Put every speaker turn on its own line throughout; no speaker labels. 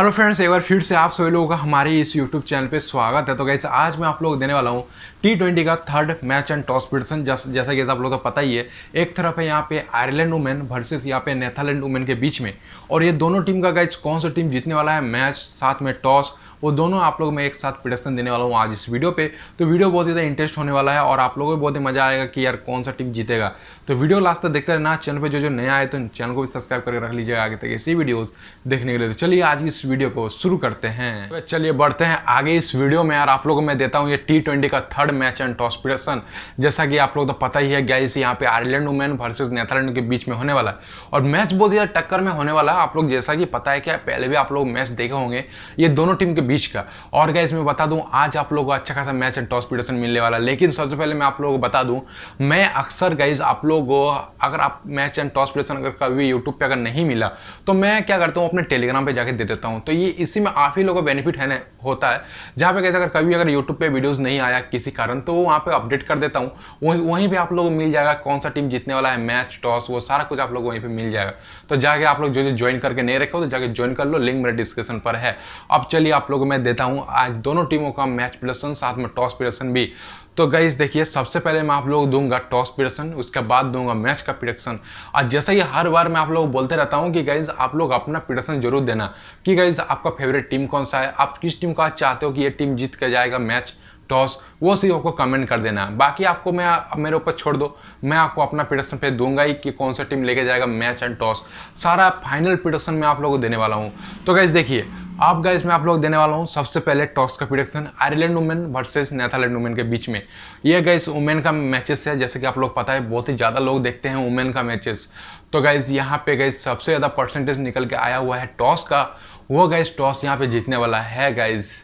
hello friends एक बार फिर से आप सभी लोगों का हमारे इस यूट्यूब चैनल पे स्वागत है तो गैस आज मैं आप लोग देने वाला हूँ टी ट्वेंटी का third match and toss petition जैसा कि आप लोगों को पता ही है एक तरफ है यहाँ पे आयरलैंड वुमेन वर्सेस यहाँ पे नेथरलैंड वुमेन के बीच में और ये दोनों टीम का गैस कौन सा टीम जीतने वाला है मैच साथ में टॉस वो दोनों आप लोग मैं एक साथ प्रोडक्शन देने वाला हूँ आज इस वीडियो पे तो वीडियो बहुत ज़्यादा इंटरेस्ट होने वाला है और आप लोगों को बहुत ही मज़ा आएगा कि यार कौन सा टीम जीतेगा तो वीडियो लास्ट तक देखते रहना चैनल पर जो जो नया आए तो चैनल को भी सब्सक्राइब करके रख लीजिएगा आगे तक ऐसी वीडियो देखने के लिए तो चलिए आज इस वीडियो को शुरू करते हैं तो चलिए बढ़ते हैं आगे इस वीडियो में यार आप लोगों को मैं देता हूँ ये टी का third match and toss production जैसा कि आप लोग तो पता ही है गैस यहाँ पे आयरलैंड वुमेन वर्सेज नेदरलैंड के बीच में होने वाला है और मैच बहुत ज़्यादा टक्कर में होने वाला है आप लोग जैसा कि पता है क्या पहले भी आप लोग मैच देखे होंगे ये दोनों टीम के बीच का और गैस मैं बता दूं आज आप लोगों को अच्छा खासा मैच एंड टॉस पीटरसन मिलने वाला लेकिन सबसे पहले मैं आप लोगों को बता दूं मैं अक्सर गैस आप लोगों को अगर आप मैच एंड टॉस पीटरसन अगर कभी यूट्यूब पर अगर नहीं मिला तो मैं क्या करता हूँ अपने टेलीग्राम पर जाकर दे देता हूँ तो ये इसी में आप ही लोगों का बेनिफिट है ना होता है जहाँ पर गैस अगर कभी अगर यूट्यूब पर वीडियोज़ नहीं आया किसी कारण तो वहाँ पर अपडेट कर देता हूँ वहीं पर आप लोगों को मिल जाएगा कौन सा टीम जीतने वाला है मैच टॉस वो सारा कुछ आप लोग वहीं पर मिल जाएगा तो जाके आप लोग जो जो ज्वाइन करके नहीं रखे हो तो जाके ज्वाइन कर लो लिंक मेरे डिस्क्रिप्शन पर है अब चलिए आप लोग लोग मैं देता हूँ आज दोनों टीमों का मैच प्रदर्शन साथ में टॉस प्रदर्शन भी तो गाइज देखिए सबसे पहले मैं आप लोग दूंगा टॉस प्रिडक्शन उसके बाद दूंगा मैच का प्रिडक्शन और जैसा ही हर बार मैं आप लोग बोलते रहता हूँ कि गाइज आप लोग अपना प्रिडक्शन जरूर देना कि गाइज आपका फेवरेट टीम कौन सा है आप किस टीम का चाहते हो कि ये टीम जीत के जाएगा मैच टॉस वो सिर्फ आपको कमेंट कर देना बाकी आपको मैं मेरे ऊपर छोड़ दो मैं आपको अपना प्रिडक्शन पे दूंगा ही कि कौन सा टीम लेके जाएगा मैच एंड टॉस सारा फाइनल प्रिडक्शन मैं आप लोगों को देने वाला हूँ तो गाइज देखिए आप गाइस मैं आप लोग देने वाला हूँ सबसे पहले टॉस का prediction Ireland women versus Netherland women के बीच में ये गाइस वुमेन का मैचेस है जैसे कि आप लोग पता है बहुत ही ज़्यादा लोग देखते हैं वुमेन का मैचेस तो गाइज यहाँ पे गाइज सबसे ज़्यादा परसेंटेज निकल के आया हुआ है टॉस का वो गाइज टॉस यहाँ पे जीतने वाला है गाइज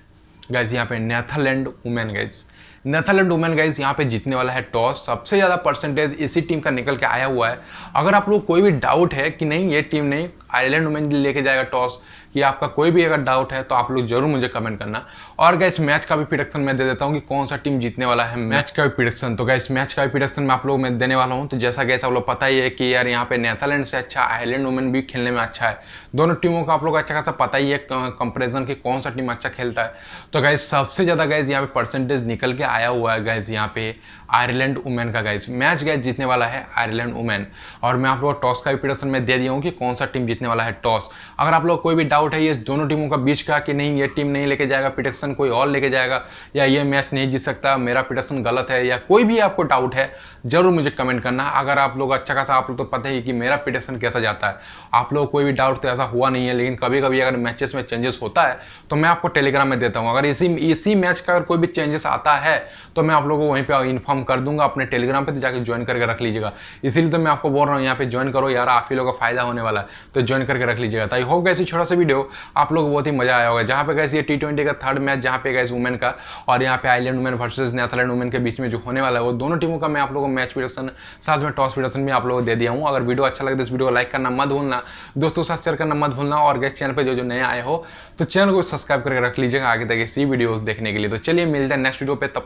गाइज यहाँ पे Netherland women guys Netherland women guys यहाँ पे जीतने वाला है टॉस सबसे ज़्यादा परसेंटेज इसी टीम का निकल के आया हुआ है अगर आप लोग कोई भी डाउट है कि नहीं ये टीम नहीं आयरलैंड वुमेन लेके जाएगा टॉस ये आपका कोई भी अगर डाउट है तो आप लोग जरूर मुझे कमेंट करना और गैस मैच का भी प्रिडक्शन मैं दे देता हूँ कि कौन सा टीम जीतने वाला है मैच का भी प्रिडक्शन तो गैस मैच का भी प्रिडक्शन मैं आप लोग मैं देने वाला हूँ तो जैसा गैस आप लोग पता ही है कि यार यहाँ पे नेथरलैंड से अच्छा आयरलैंड वुमेन भी खेलने में अच्छा है दोनों टीमों का आप लोग अच्छा खासा पता ही है कंपेरिजन की कौन सा टीम अच्छा खेलता है तो गैस सबसे ज़्यादा गैस यहाँ पे परसेंटेज निकल के आया हुआ है गैस यहाँ पे आयरलैंड वुमेन का गैस मैच गैस जीतने वाला है आयरलैंड वुमेन और मैं आप को टॉस का भी में दे दिया हूँ कि कौन सा टीम जीतने वाला है टॉस अगर आप लोग कोई भी डाउट है ये दोनों टीमों का बीच का कि नहीं ये टीम नहीं लेके जाएगा प्रिडक्शन कोई और लेके जाएगा या ये मैच नहीं जीत सकता मेरा प्रिडक्शन गलत है या कोई भी आपको डाउट है ज़रूर मुझे कमेंट करना अगर आप लोग अच्छा खासा आप लोग तो पता ही कि मेरा प्रिडक्शन कैसा जाता है आप लोग कोई भी डाउट तो ऐसा हुआ नहीं है लेकिन कभी कभी अगर मैचेस में चेंजेस होता है तो मैं आपको टेलीग्राम में देता हूँ अगर इसी इसी मैच का अगर कोई भी चेंजेस आता है तो मैं आप लोगों को वहीं पे इन्फॉर्म कर दूंगा अपने टेलीग्राम पे तो जाकर ज्वाइन करके रख लीजिएगा इसीलिए तो मैं आपको बोल रहा हूँ यहाँ पे ज्वाइन करो यार आप ही लोगों का फायदा होने वाला है तो ज्वाइन करके रख लीजिएगा आई होप कैसे छोटा सा वीडियो आप लोग बहुत ही मजा आया होगा जहाँ पे कैसे टी ट्वेंटी का थर्ड मैच जहाँ पे गए वुमेन का और यहाँ पे Ireland women versus Netherland women के बीच में जो होने वाला है वो दोनों टीमों का मैं आप लोगों को मैच प्रिडक्शन साथ में टॉस प्रिडक्शन भी आप लोगों को दे दिया हूँ अगर वीडियो अच्छा लगे तो इस वीडियो को लाइक करना मत भूलना दोस्तों के साथ शेयर करना मत भूलना और गैस चैनल पर जो जो नए आए हो तो चैनल को सब्सक्राइब करके रख लीजिएगा आगे तक ऐसी वीडियोस देखने के लिए तो चलिए मिलते हैं नेक्स्ट वीडियो पे तब